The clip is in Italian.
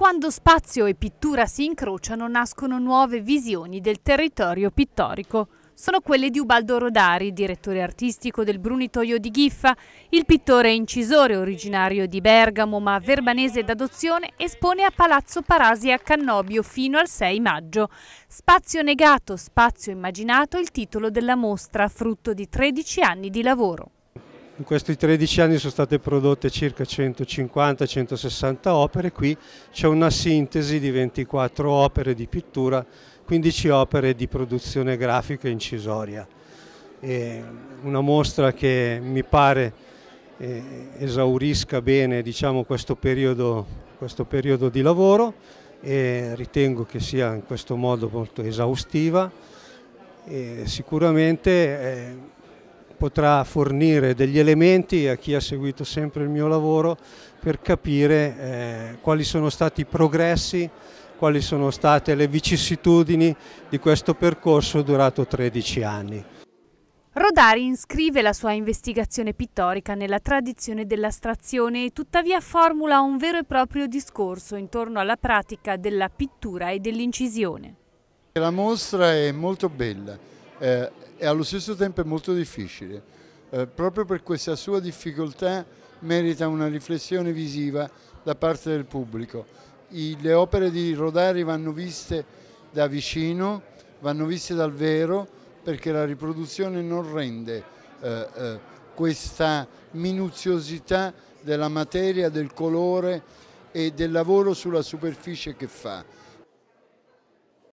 Quando spazio e pittura si incrociano nascono nuove visioni del territorio pittorico. Sono quelle di Ubaldo Rodari, direttore artistico del Brunitoio di Giffa. Il pittore incisore, originario di Bergamo ma verbanese d'adozione, espone a Palazzo Parasi a Cannobio fino al 6 maggio. Spazio negato, spazio immaginato, il titolo della mostra, frutto di 13 anni di lavoro. In questi 13 anni sono state prodotte circa 150-160 opere, qui c'è una sintesi di 24 opere di pittura, 15 opere di produzione grafica e incisoria. È una mostra che mi pare eh, esaurisca bene diciamo, questo, periodo, questo periodo di lavoro e ritengo che sia in questo modo molto esaustiva e sicuramente eh, potrà fornire degli elementi a chi ha seguito sempre il mio lavoro per capire eh, quali sono stati i progressi, quali sono state le vicissitudini di questo percorso durato 13 anni. Rodari inscrive la sua investigazione pittorica nella tradizione dell'astrazione e tuttavia formula un vero e proprio discorso intorno alla pratica della pittura e dell'incisione. La mostra è molto bella, eh, e allo stesso tempo è molto difficile. Eh, proprio per questa sua difficoltà merita una riflessione visiva da parte del pubblico. I, le opere di Rodari vanno viste da vicino, vanno viste dal vero, perché la riproduzione non rende eh, eh, questa minuziosità della materia, del colore e del lavoro sulla superficie che fa.